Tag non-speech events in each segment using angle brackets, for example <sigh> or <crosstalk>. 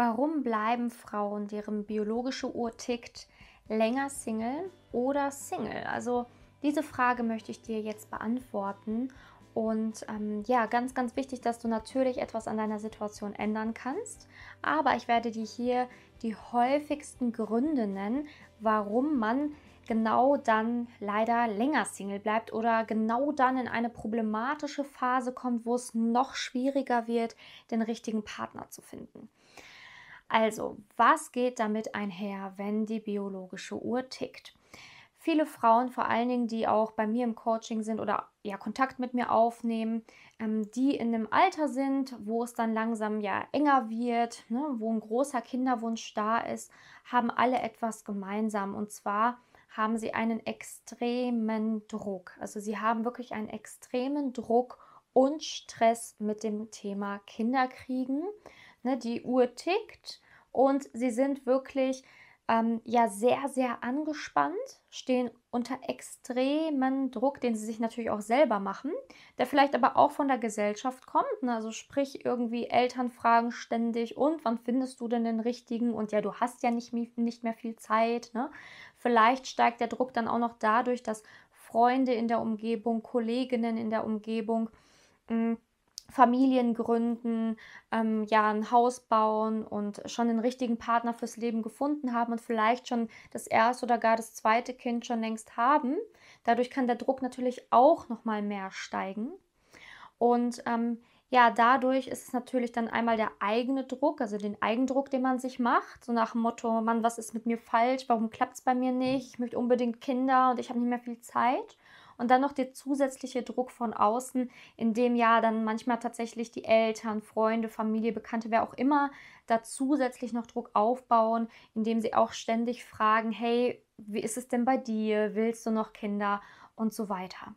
Warum bleiben Frauen, deren biologische Uhr tickt, länger Single oder Single? Also diese Frage möchte ich dir jetzt beantworten. Und ähm, ja, ganz, ganz wichtig, dass du natürlich etwas an deiner Situation ändern kannst. Aber ich werde dir hier die häufigsten Gründe nennen, warum man genau dann leider länger Single bleibt oder genau dann in eine problematische Phase kommt, wo es noch schwieriger wird, den richtigen Partner zu finden. Also, was geht damit einher, wenn die biologische Uhr tickt? Viele Frauen, vor allen Dingen, die auch bei mir im Coaching sind oder ja Kontakt mit mir aufnehmen, ähm, die in einem Alter sind, wo es dann langsam ja enger wird, ne, wo ein großer Kinderwunsch da ist, haben alle etwas gemeinsam und zwar haben sie einen extremen Druck. Also sie haben wirklich einen extremen Druck und Stress mit dem Thema Kinderkriegen. Ne? Die Uhr tickt und sie sind wirklich ähm, ja sehr, sehr angespannt, stehen unter extremen Druck, den sie sich natürlich auch selber machen, der vielleicht aber auch von der Gesellschaft kommt. Ne? Also sprich, irgendwie Eltern fragen ständig, und wann findest du denn den richtigen? Und ja, du hast ja nicht, nicht mehr viel Zeit. Ne? Vielleicht steigt der Druck dann auch noch dadurch, dass Freunde in der Umgebung, Kolleginnen in der Umgebung mh, hm, Familien gründen, ähm, ja, ein Haus bauen und schon den richtigen Partner fürs Leben gefunden haben und vielleicht schon das erste oder gar das zweite Kind schon längst haben. Dadurch kann der Druck natürlich auch nochmal mehr steigen. Und ähm, ja, dadurch ist es natürlich dann einmal der eigene Druck, also den Eigendruck, den man sich macht, so nach dem Motto, Mann, was ist mit mir falsch, warum klappt es bei mir nicht, ich möchte unbedingt Kinder und ich habe nicht mehr viel Zeit. Und dann noch der zusätzliche Druck von außen, in dem ja dann manchmal tatsächlich die Eltern, Freunde, Familie, Bekannte, wer auch immer, da zusätzlich noch Druck aufbauen, indem sie auch ständig fragen, hey, wie ist es denn bei dir? Willst du noch Kinder? Und so weiter.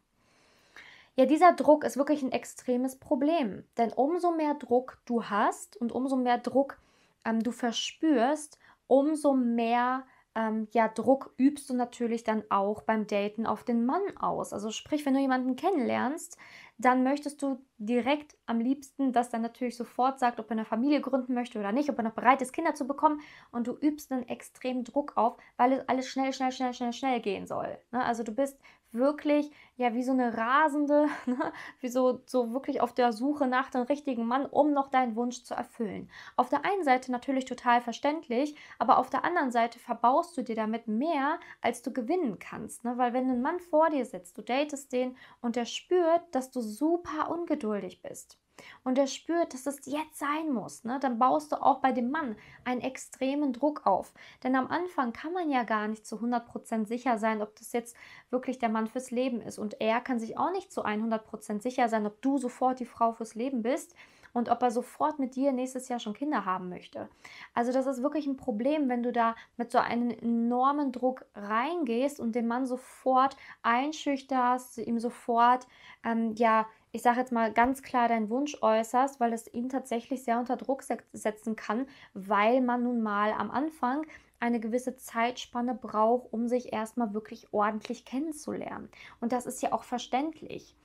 Ja, dieser Druck ist wirklich ein extremes Problem, denn umso mehr Druck du hast und umso mehr Druck ähm, du verspürst, umso mehr ähm, ja, Druck übst du natürlich dann auch beim Daten auf den Mann aus. Also sprich, wenn du jemanden kennenlernst, dann möchtest du direkt am liebsten, dass er natürlich sofort sagt, ob er eine Familie gründen möchte oder nicht, ob er noch bereit ist, Kinder zu bekommen. Und du übst einen extremen Druck auf, weil es alles schnell, schnell, schnell, schnell, schnell gehen soll. Ne? Also du bist wirklich ja wie so eine rasende, <laughs> ne? wie so, so wirklich auf der Suche nach dem richtigen Mann, um noch deinen Wunsch zu erfüllen. Auf der einen Seite natürlich total verständlich, aber auf der anderen Seite verbaust du dir damit mehr, als du gewinnen kannst. Ne? Weil wenn ein Mann vor dir sitzt, du datest den und der spürt, dass du super ungeduldig bist und er spürt, dass es jetzt sein muss, ne, dann baust du auch bei dem Mann einen extremen Druck auf. Denn am Anfang kann man ja gar nicht zu 100% sicher sein, ob das jetzt wirklich der Mann fürs Leben ist. Und er kann sich auch nicht zu 100% sicher sein, ob du sofort die Frau fürs Leben bist und ob er sofort mit dir nächstes Jahr schon Kinder haben möchte. Also das ist wirklich ein Problem, wenn du da mit so einem enormen Druck reingehst und den Mann sofort einschüchterst, ihm sofort, ähm, ja, ich sage jetzt mal ganz klar deinen Wunsch äußerst, weil es ihn tatsächlich sehr unter Druck setzen kann, weil man nun mal am Anfang eine gewisse Zeitspanne braucht, um sich erstmal wirklich ordentlich kennenzulernen. Und das ist ja auch verständlich.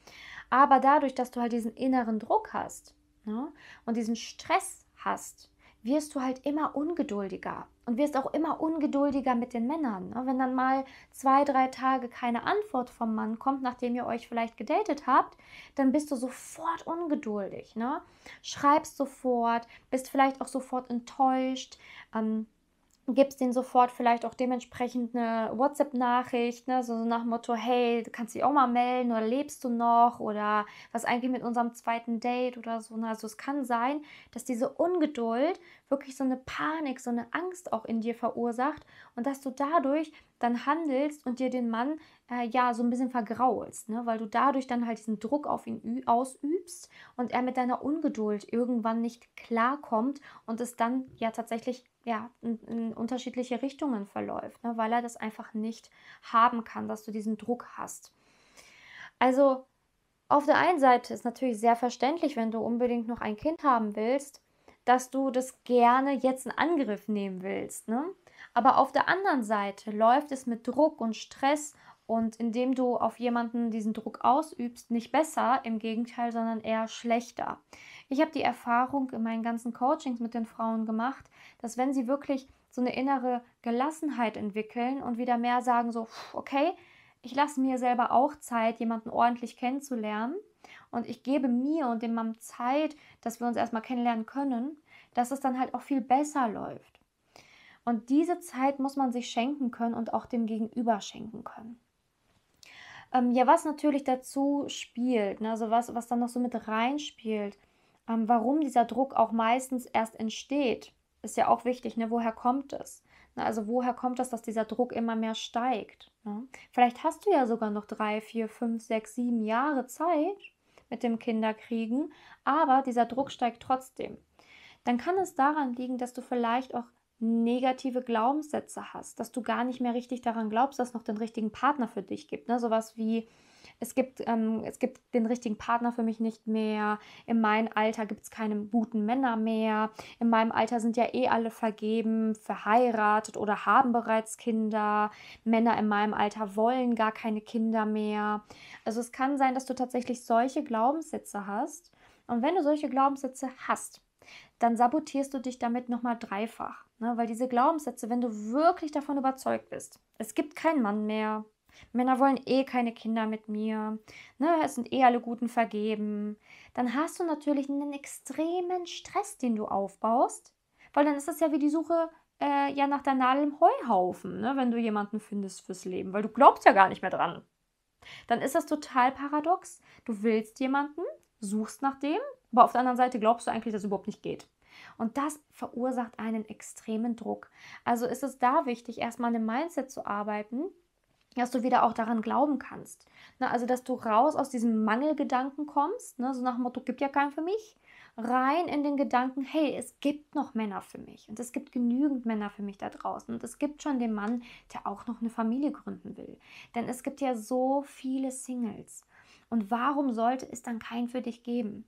Aber dadurch, dass du halt diesen inneren Druck hast, ne, und diesen Stress hast, wirst du halt immer ungeduldiger und wirst auch immer ungeduldiger mit den Männern. Ne? Wenn dann mal zwei, drei Tage keine Antwort vom Mann kommt, nachdem ihr euch vielleicht gedatet habt, dann bist du sofort ungeduldig. Ne? Schreibst sofort, bist vielleicht auch sofort enttäuscht. Ähm, gibst denen sofort vielleicht auch dementsprechend eine WhatsApp-Nachricht, ne? so nach dem Motto, hey, du kannst dich auch mal melden oder lebst du noch oder was eigentlich mit unserem zweiten Date oder so. Ne? Also es kann sein, dass diese Ungeduld wirklich so eine Panik, so eine Angst auch in dir verursacht und dass du dadurch dann handelst und dir den Mann äh, ja so ein bisschen vergraulst, ne? weil du dadurch dann halt diesen Druck auf ihn ausübst und er mit deiner Ungeduld irgendwann nicht klarkommt und es dann ja tatsächlich ja, in, in unterschiedliche Richtungen verläuft, ne, weil er das einfach nicht haben kann, dass du diesen Druck hast. Also auf der einen Seite ist natürlich sehr verständlich, wenn du unbedingt noch ein Kind haben willst, dass du das gerne jetzt in Angriff nehmen willst. Ne? Aber auf der anderen Seite läuft es mit Druck und Stress und indem du auf jemanden diesen Druck ausübst, nicht besser, im Gegenteil, sondern eher schlechter. Ich habe die Erfahrung in meinen ganzen Coachings mit den Frauen gemacht, dass wenn sie wirklich so eine innere Gelassenheit entwickeln und wieder mehr sagen, so, okay, ich lasse mir selber auch Zeit, jemanden ordentlich kennenzulernen und ich gebe mir und dem Mann Zeit, dass wir uns erstmal kennenlernen können, dass es dann halt auch viel besser läuft. Und diese Zeit muss man sich schenken können und auch dem Gegenüber schenken können. Ähm, ja, was natürlich dazu spielt, ne? also was, was dann noch so mit reinspielt, ähm, warum dieser Druck auch meistens erst entsteht, ist ja auch wichtig, ne? woher kommt es? Ne? Also woher kommt es, dass dieser Druck immer mehr steigt? Ne? Vielleicht hast du ja sogar noch drei, vier, fünf, sechs, sieben Jahre Zeit mit dem Kinderkriegen, aber dieser Druck steigt trotzdem. Dann kann es daran liegen, dass du vielleicht auch negative Glaubenssätze hast, dass du gar nicht mehr richtig daran glaubst, dass es noch den richtigen Partner für dich gibt. Ne? Sowas wie, es gibt, ähm, es gibt den richtigen Partner für mich nicht mehr, in meinem Alter gibt es keine guten Männer mehr, in meinem Alter sind ja eh alle vergeben, verheiratet oder haben bereits Kinder, Männer in meinem Alter wollen gar keine Kinder mehr. Also es kann sein, dass du tatsächlich solche Glaubenssätze hast. Und wenn du solche Glaubenssätze hast, dann sabotierst du dich damit nochmal dreifach. Ne, weil diese Glaubenssätze, wenn du wirklich davon überzeugt bist, es gibt keinen Mann mehr, Männer wollen eh keine Kinder mit mir, ne, es sind eh alle Guten vergeben, dann hast du natürlich einen extremen Stress, den du aufbaust, weil dann ist das ja wie die Suche äh, ja nach der Nadel im Heuhaufen, ne, wenn du jemanden findest fürs Leben, weil du glaubst ja gar nicht mehr dran. Dann ist das total paradox. Du willst jemanden, suchst nach dem, aber auf der anderen Seite glaubst du eigentlich, dass es überhaupt nicht geht. Und das verursacht einen extremen Druck. Also ist es da wichtig, erstmal an Mindset zu arbeiten, dass du wieder auch daran glauben kannst. Ne, also, dass du raus aus diesem Mangelgedanken kommst, ne, so nach dem Motto, gibt ja keinen für mich, rein in den Gedanken, hey, es gibt noch Männer für mich und es gibt genügend Männer für mich da draußen und es gibt schon den Mann, der auch noch eine Familie gründen will. Denn es gibt ja so viele Singles und warum sollte es dann keinen für dich geben?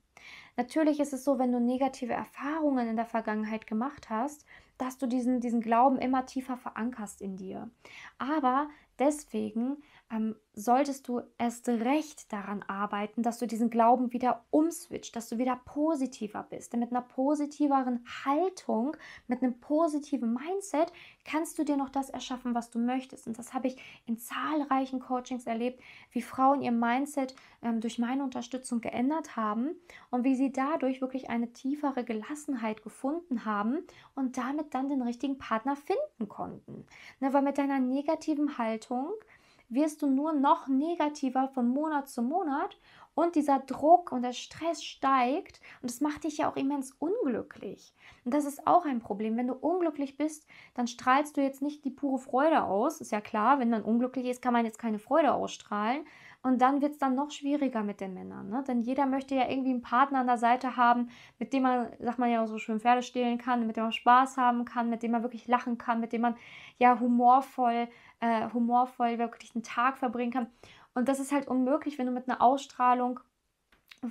Natürlich ist es so, wenn du negative Erfahrungen in der Vergangenheit gemacht hast, dass du diesen, diesen Glauben immer tiefer verankerst in dir. Aber deswegen ähm, solltest du erst recht daran arbeiten, dass du diesen Glauben wieder umswitcht, dass du wieder positiver bist. Denn mit einer positiveren Haltung, mit einem positiven Mindset kannst du dir noch das erschaffen, was du möchtest. Und das habe ich in zahlreichen Coachings erlebt, wie Frauen ihr Mindset ähm, durch meine Unterstützung geändert haben und wie sie dadurch wirklich eine tiefere Gelassenheit gefunden haben und damit dann den richtigen Partner finden konnten. Ne, weil mit deiner negativen Haltung, wirst du nur noch negativer von Monat zu Monat und dieser Druck und der Stress steigt und das macht dich ja auch immens unglücklich. Und das ist auch ein Problem. Wenn du unglücklich bist, dann strahlst du jetzt nicht die pure Freude aus. Ist ja klar, wenn man unglücklich ist, kann man jetzt keine Freude ausstrahlen, und dann wird es dann noch schwieriger mit den Männern. Ne? Denn jeder möchte ja irgendwie einen Partner an der Seite haben, mit dem man, sagt man ja so schön, Pferde stehlen kann, mit dem man Spaß haben kann, mit dem man wirklich lachen kann, mit dem man ja humorvoll, äh, humorvoll wirklich einen Tag verbringen kann. Und das ist halt unmöglich, wenn du mit einer Ausstrahlung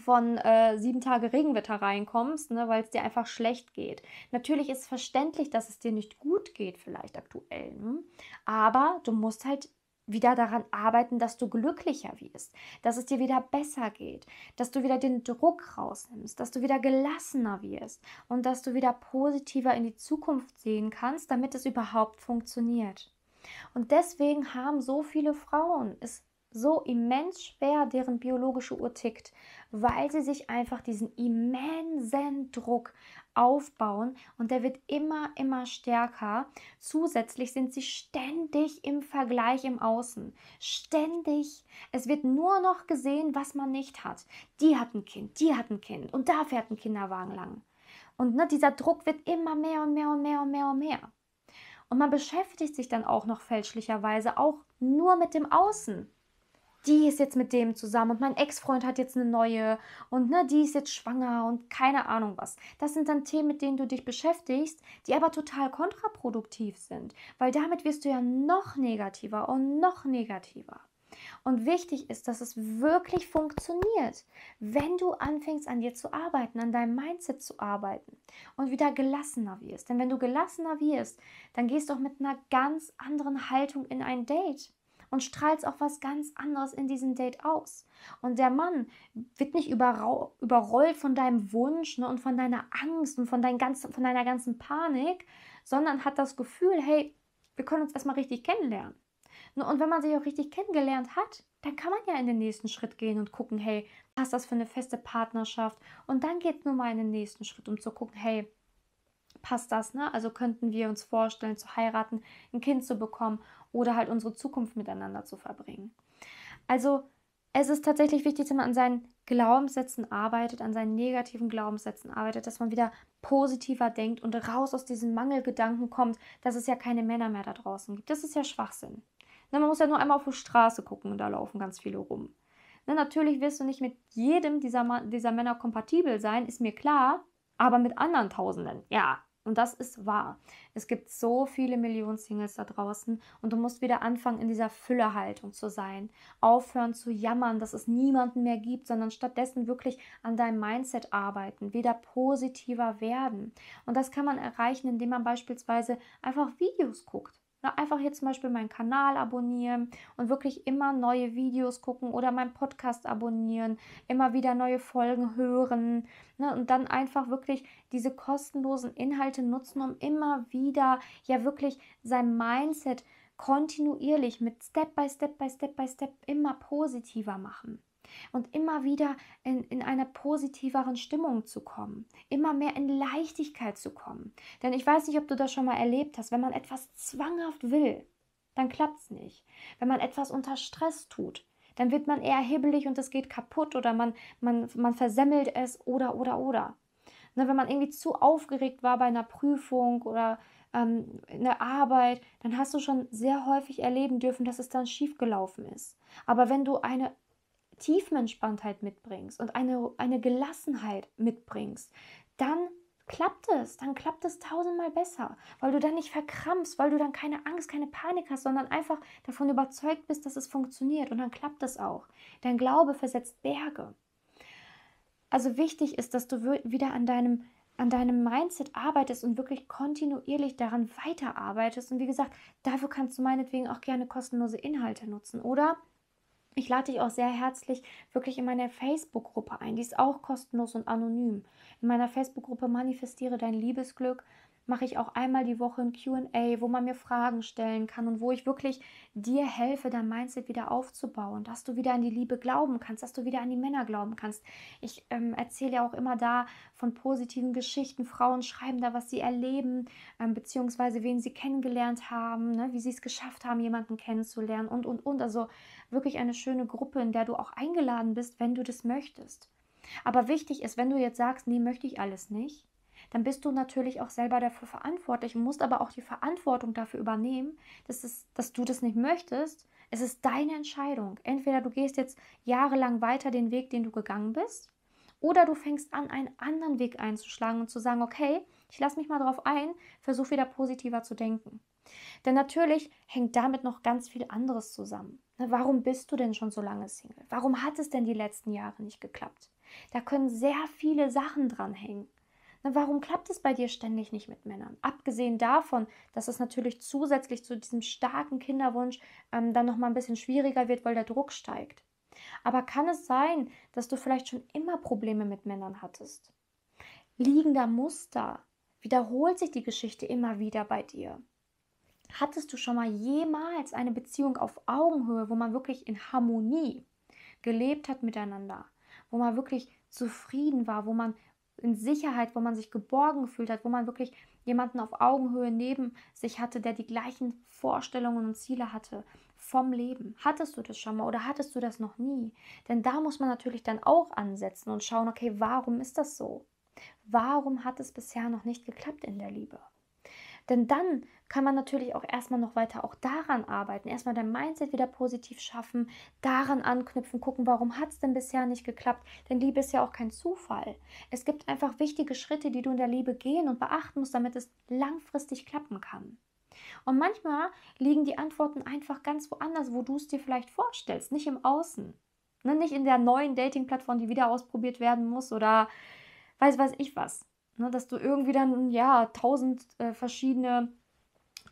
von äh, sieben Tage Regenwetter reinkommst, ne, weil es dir einfach schlecht geht. Natürlich ist verständlich, dass es dir nicht gut geht, vielleicht aktuell. Ne? Aber du musst halt wieder daran arbeiten, dass du glücklicher wirst, dass es dir wieder besser geht, dass du wieder den Druck rausnimmst, dass du wieder gelassener wirst und dass du wieder positiver in die Zukunft sehen kannst, damit es überhaupt funktioniert. Und deswegen haben so viele Frauen es so immens schwer, deren biologische Uhr tickt, weil sie sich einfach diesen immensen Druck aufbauen und der wird immer, immer stärker. Zusätzlich sind sie ständig im Vergleich im Außen. Ständig. Es wird nur noch gesehen, was man nicht hat. Die hat ein Kind, die hat ein Kind und da fährt ein Kinderwagen lang. Und ne, dieser Druck wird immer mehr und mehr und mehr und mehr und mehr. Und man beschäftigt sich dann auch noch fälschlicherweise auch nur mit dem Außen die ist jetzt mit dem zusammen und mein Ex-Freund hat jetzt eine neue und ne, die ist jetzt schwanger und keine Ahnung was. Das sind dann Themen, mit denen du dich beschäftigst, die aber total kontraproduktiv sind, weil damit wirst du ja noch negativer und noch negativer. Und wichtig ist, dass es wirklich funktioniert, wenn du anfängst an dir zu arbeiten, an deinem Mindset zu arbeiten und wieder gelassener wirst. Denn wenn du gelassener wirst, dann gehst du auch mit einer ganz anderen Haltung in ein Date und strahlst auch was ganz anderes in diesem Date aus. Und der Mann wird nicht überrollt von deinem Wunsch ne, und von deiner Angst und von, dein ganz, von deiner ganzen Panik, sondern hat das Gefühl, hey, wir können uns erstmal richtig kennenlernen. Ne, und wenn man sich auch richtig kennengelernt hat, dann kann man ja in den nächsten Schritt gehen und gucken, hey, passt das für eine feste Partnerschaft? Und dann geht es nur mal in den nächsten Schritt, um zu gucken, hey, passt das, ne? Also könnten wir uns vorstellen, zu heiraten, ein Kind zu bekommen oder halt unsere Zukunft miteinander zu verbringen. Also es ist tatsächlich wichtig, dass man an seinen Glaubenssätzen arbeitet, an seinen negativen Glaubenssätzen arbeitet, dass man wieder positiver denkt und raus aus diesen Mangelgedanken kommt, dass es ja keine Männer mehr da draußen gibt. Das ist ja Schwachsinn. Na, ne, man muss ja nur einmal auf die Straße gucken und da laufen ganz viele rum. Na, ne, natürlich wirst du nicht mit jedem dieser, dieser Männer kompatibel sein, ist mir klar, aber mit anderen Tausenden, ja, und das ist wahr. Es gibt so viele Millionen Singles da draußen und du musst wieder anfangen, in dieser Füllehaltung zu sein. Aufhören zu jammern, dass es niemanden mehr gibt, sondern stattdessen wirklich an deinem Mindset arbeiten, wieder positiver werden. Und das kann man erreichen, indem man beispielsweise einfach Videos guckt. Einfach hier zum Beispiel meinen Kanal abonnieren und wirklich immer neue Videos gucken oder meinen Podcast abonnieren, immer wieder neue Folgen hören ne? und dann einfach wirklich diese kostenlosen Inhalte nutzen, um immer wieder ja wirklich sein Mindset kontinuierlich mit Step by Step by Step by Step immer positiver machen und immer wieder in, in einer positiveren Stimmung zu kommen, immer mehr in Leichtigkeit zu kommen. Denn ich weiß nicht, ob du das schon mal erlebt hast, wenn man etwas zwanghaft will, dann klappt es nicht. Wenn man etwas unter Stress tut, dann wird man eher hebelig und es geht kaputt oder man, man, man versemmelt es oder oder oder. Ne, wenn man irgendwie zu aufgeregt war bei einer Prüfung oder ähm, in der Arbeit, dann hast du schon sehr häufig erleben dürfen, dass es dann schiefgelaufen ist. Aber wenn du eine Tiefenentspanntheit mitbringst und eine, eine Gelassenheit mitbringst, dann klappt es, dann klappt es tausendmal besser, weil du dann nicht verkrampfst, weil du dann keine Angst, keine Panik hast, sondern einfach davon überzeugt bist, dass es funktioniert und dann klappt es auch. Dein Glaube versetzt Berge. Also wichtig ist, dass du wieder an deinem an deinem Mindset arbeitest und wirklich kontinuierlich daran weiterarbeitest. Und wie gesagt, dafür kannst du meinetwegen auch gerne kostenlose Inhalte nutzen oder ich lade dich auch sehr herzlich wirklich in meine Facebook-Gruppe ein. Die ist auch kostenlos und anonym. In meiner Facebook-Gruppe Manifestiere dein Liebesglück mache ich auch einmal die Woche ein QA, wo man mir Fragen stellen kann und wo ich wirklich dir helfe, dein Mindset wieder aufzubauen, dass du wieder an die Liebe glauben kannst, dass du wieder an die Männer glauben kannst. Ich ähm, erzähle ja auch immer da von positiven Geschichten. Frauen schreiben da, was sie erleben, ähm, beziehungsweise wen sie kennengelernt haben, ne, wie sie es geschafft haben, jemanden kennenzulernen und, und, und. Also wirklich eine schöne Gruppe, in der du auch eingeladen bist, wenn du das möchtest. Aber wichtig ist, wenn du jetzt sagst, nee, möchte ich alles nicht, dann bist du natürlich auch selber dafür verantwortlich musst aber auch die Verantwortung dafür übernehmen, dass, es, dass du das nicht möchtest. Es ist deine Entscheidung. Entweder du gehst jetzt jahrelang weiter den Weg, den du gegangen bist, oder du fängst an, einen anderen Weg einzuschlagen und zu sagen, okay, ich lasse mich mal drauf ein, versuche wieder positiver zu denken. Denn natürlich hängt damit noch ganz viel anderes zusammen. Ne, warum bist du denn schon so lange Single? Warum hat es denn die letzten Jahre nicht geklappt? Da können sehr viele Sachen dran hängen. Na, warum klappt es bei dir ständig nicht mit Männern? Abgesehen davon, dass es natürlich zusätzlich zu diesem starken Kinderwunsch ähm, dann mal ein bisschen schwieriger wird, weil der Druck steigt. Aber kann es sein, dass du vielleicht schon immer Probleme mit Männern hattest? Liegender Muster. Wiederholt sich die Geschichte immer wieder bei dir? Hattest du schon mal jemals eine Beziehung auf Augenhöhe, wo man wirklich in Harmonie gelebt hat miteinander, wo man wirklich zufrieden war, wo man in Sicherheit, wo man sich geborgen gefühlt hat, wo man wirklich jemanden auf Augenhöhe neben sich hatte, der die gleichen Vorstellungen und Ziele hatte vom Leben. Hattest du das schon mal oder hattest du das noch nie? Denn da muss man natürlich dann auch ansetzen und schauen, okay, warum ist das so? Warum hat es bisher noch nicht geklappt in der Liebe? Denn dann kann man natürlich auch erstmal noch weiter auch daran arbeiten. Erstmal dein Mindset wieder positiv schaffen, daran anknüpfen, gucken, warum hat es denn bisher nicht geklappt? Denn Liebe ist ja auch kein Zufall. Es gibt einfach wichtige Schritte, die du in der Liebe gehen und beachten musst, damit es langfristig klappen kann. Und manchmal liegen die Antworten einfach ganz woanders, wo du es dir vielleicht vorstellst, nicht im Außen. Ne, nicht in der neuen Dating-Plattform, die wieder ausprobiert werden muss oder weiß weiß ich was. Ne, dass du irgendwie dann ja tausend äh, verschiedene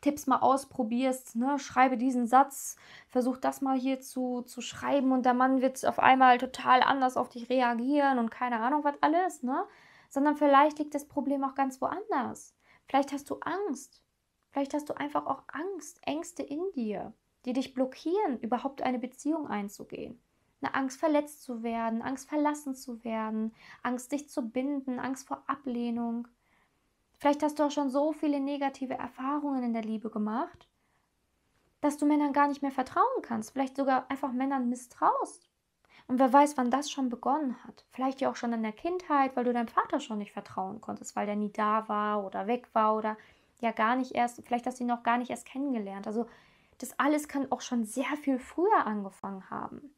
Tipps mal ausprobierst, ne? schreibe diesen Satz, versuch das mal hier zu, zu schreiben und der Mann wird auf einmal total anders auf dich reagieren und keine Ahnung was alles, ne? Sondern vielleicht liegt das Problem auch ganz woanders. Vielleicht hast du Angst. Vielleicht hast du einfach auch Angst, Ängste in dir, die dich blockieren, überhaupt eine Beziehung einzugehen. Eine Angst, verletzt zu werden, Angst, verlassen zu werden, Angst, dich zu binden, Angst vor Ablehnung. Vielleicht hast du auch schon so viele negative Erfahrungen in der Liebe gemacht, dass du Männern gar nicht mehr vertrauen kannst, vielleicht sogar einfach Männern misstraust. Und wer weiß, wann das schon begonnen hat. Vielleicht ja auch schon in der Kindheit, weil du deinem Vater schon nicht vertrauen konntest, weil der nie da war oder weg war oder ja gar nicht erst, vielleicht hast du ihn auch gar nicht erst kennengelernt. Also das alles kann auch schon sehr viel früher angefangen haben.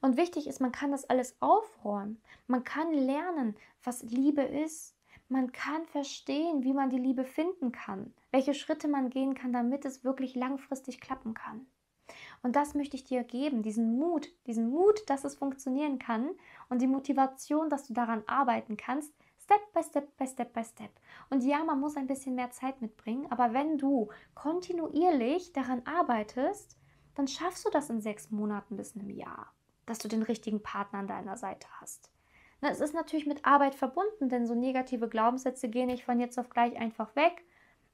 Und wichtig ist, man kann das alles aufräumen. Man kann lernen, was Liebe ist man kann verstehen, wie man die Liebe finden kann, welche Schritte man gehen kann, damit es wirklich langfristig klappen kann. Und das möchte ich dir geben, diesen Mut, diesen Mut, dass es funktionieren kann und die Motivation, dass du daran arbeiten kannst, Step by Step by Step by Step. Und ja, man muss ein bisschen mehr Zeit mitbringen, aber wenn du kontinuierlich daran arbeitest, dann schaffst du das in sechs Monaten bis einem Jahr, dass du den richtigen Partner an deiner Seite hast. Na, es ist natürlich mit Arbeit verbunden, denn so negative Glaubenssätze gehen nicht von jetzt auf gleich einfach weg.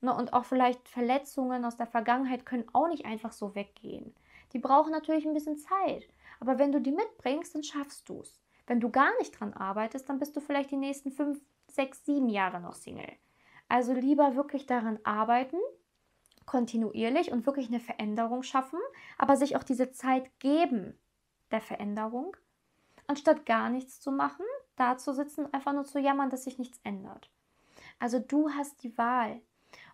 Na, und auch vielleicht Verletzungen aus der Vergangenheit können auch nicht einfach so weggehen. Die brauchen natürlich ein bisschen Zeit. Aber wenn du die mitbringst, dann schaffst du es. Wenn du gar nicht dran arbeitest, dann bist du vielleicht die nächsten fünf, sechs, sieben Jahre noch Single. Also lieber wirklich daran arbeiten, kontinuierlich und wirklich eine Veränderung schaffen, aber sich auch diese Zeit geben der Veränderung, anstatt gar nichts zu machen da zu sitzen einfach nur zu jammern, dass sich nichts ändert. Also du hast die Wahl.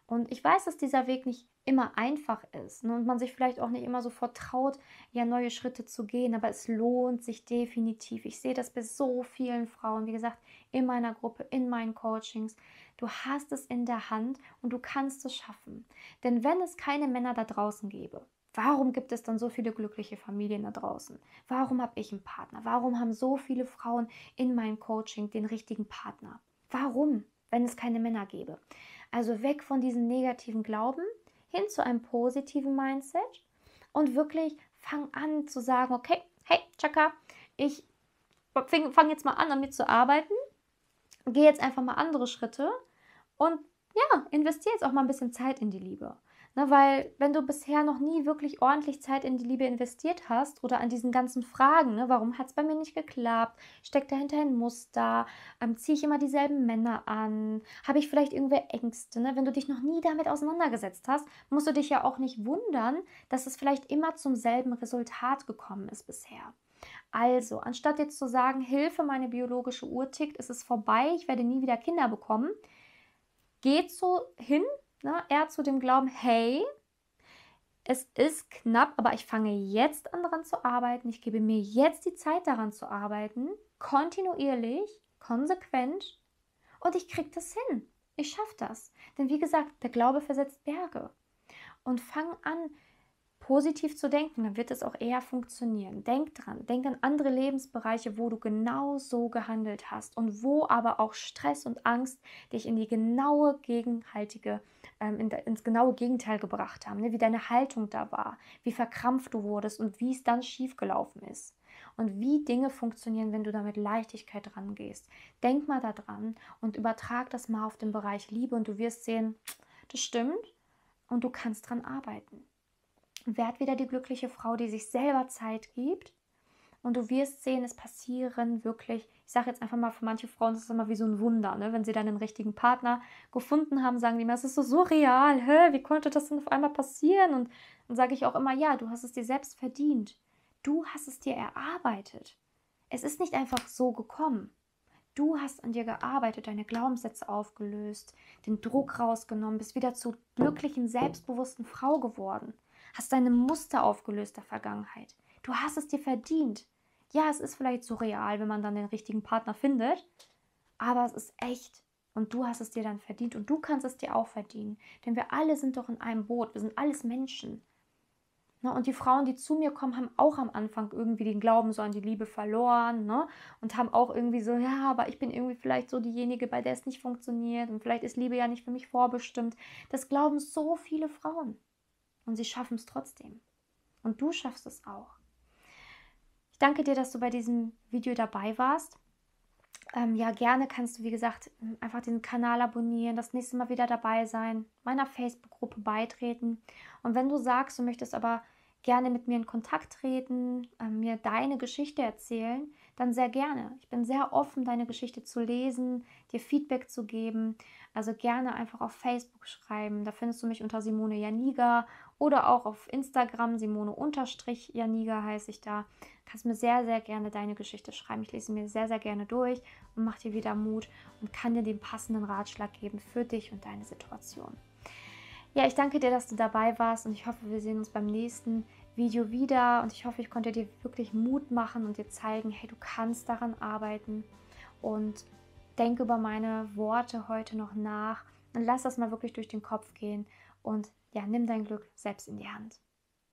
Und ich weiß, dass dieser Weg nicht immer einfach ist ne, und man sich vielleicht auch nicht immer so vertraut, ja neue Schritte zu gehen, aber es lohnt sich definitiv. Ich sehe das bei so vielen Frauen, wie gesagt, in meiner Gruppe, in meinen Coachings. Du hast es in der Hand und du kannst es schaffen. Denn wenn es keine Männer da draußen gäbe, Warum gibt es dann so viele glückliche Familien da draußen? Warum habe ich einen Partner? Warum haben so viele Frauen in meinem Coaching den richtigen Partner? Warum, wenn es keine Männer gäbe? Also weg von diesem negativen Glauben hin zu einem positiven Mindset und wirklich fang an zu sagen, okay, hey, Chaka, ich fange jetzt mal an, an mir zu arbeiten, gehe jetzt einfach mal andere Schritte und ja, investiere jetzt auch mal ein bisschen Zeit in die Liebe. Ne, weil wenn du bisher noch nie wirklich ordentlich Zeit in die Liebe investiert hast oder an diesen ganzen Fragen, ne, warum hat es bei mir nicht geklappt, steckt dahinter ein Muster, ähm, ziehe ich immer dieselben Männer an, habe ich vielleicht irgendwelche Ängste, ne? wenn du dich noch nie damit auseinandergesetzt hast, musst du dich ja auch nicht wundern, dass es vielleicht immer zum selben Resultat gekommen ist bisher. Also, anstatt jetzt zu sagen, Hilfe, meine biologische Uhr tickt, ist es vorbei, ich werde nie wieder Kinder bekommen, geht so hin Ne? Eher zu dem Glauben, hey, es ist knapp, aber ich fange jetzt an daran zu arbeiten. Ich gebe mir jetzt die Zeit daran zu arbeiten, kontinuierlich, konsequent und ich kriege das hin. Ich schaffe das. Denn wie gesagt, der Glaube versetzt Berge. Und fang an, positiv zu denken, dann wird es auch eher funktionieren. Denk dran, denk an andere Lebensbereiche, wo du genau so gehandelt hast und wo aber auch Stress und Angst dich in die genaue gegenhaltige ähm, in, ins genaue Gegenteil gebracht haben, ne? wie deine Haltung da war, wie verkrampft du wurdest und wie es dann schiefgelaufen ist. Und wie Dinge funktionieren, wenn du da mit Leichtigkeit rangehst. Denk mal daran und übertrag das mal auf den Bereich Liebe und du wirst sehen, das stimmt und du kannst dran arbeiten. Werd wieder die glückliche Frau, die sich selber Zeit gibt und du wirst sehen, es passieren wirklich, ich sage jetzt einfach mal, für manche Frauen ist es immer wie so ein Wunder, ne? wenn sie dann den richtigen Partner gefunden haben, sagen die mir, es ist so surreal, hä, wie konnte das denn auf einmal passieren? Und dann sage ich auch immer, ja, du hast es dir selbst verdient. Du hast es dir erarbeitet. Es ist nicht einfach so gekommen. Du hast an dir gearbeitet, deine Glaubenssätze aufgelöst, den Druck rausgenommen, bist wieder zur glücklichen, selbstbewussten Frau geworden, hast deine Muster aufgelöst der Vergangenheit. Du hast es dir verdient. Ja, es ist vielleicht surreal, wenn man dann den richtigen Partner findet, aber es ist echt und du hast es dir dann verdient und du kannst es dir auch verdienen, denn wir alle sind doch in einem Boot, wir sind alles Menschen. Ne? Und die Frauen, die zu mir kommen, haben auch am Anfang irgendwie den Glauben so an die Liebe verloren ne? und haben auch irgendwie so, ja, aber ich bin irgendwie vielleicht so diejenige, bei der es nicht funktioniert und vielleicht ist Liebe ja nicht für mich vorbestimmt. Das glauben so viele Frauen und sie schaffen es trotzdem. Und du schaffst es auch. Ich danke dir, dass du bei diesem Video dabei warst. Ähm, ja, gerne kannst du, wie gesagt, einfach den Kanal abonnieren, das nächste Mal wieder dabei sein, meiner Facebook-Gruppe beitreten. Und wenn du sagst, du möchtest aber gerne mit mir in Kontakt treten, äh, mir deine Geschichte erzählen, dann sehr gerne. Ich bin sehr offen, deine Geschichte zu lesen, dir Feedback zu geben. Also gerne einfach auf Facebook schreiben. Da findest du mich unter Simone Janiga oder auch auf Instagram, Simone-Janiga heiße ich da. Kannst mir sehr, sehr gerne deine Geschichte schreiben. Ich lese mir sehr, sehr gerne durch und mache dir wieder Mut und kann dir den passenden Ratschlag geben für dich und deine Situation. Ja, ich danke dir, dass du dabei warst und ich hoffe, wir sehen uns beim nächsten Video wieder und ich hoffe, ich konnte dir wirklich Mut machen und dir zeigen, hey, du kannst daran arbeiten und denke über meine Worte heute noch nach und lass das mal wirklich durch den Kopf gehen und ja, nimm dein Glück selbst in die Hand.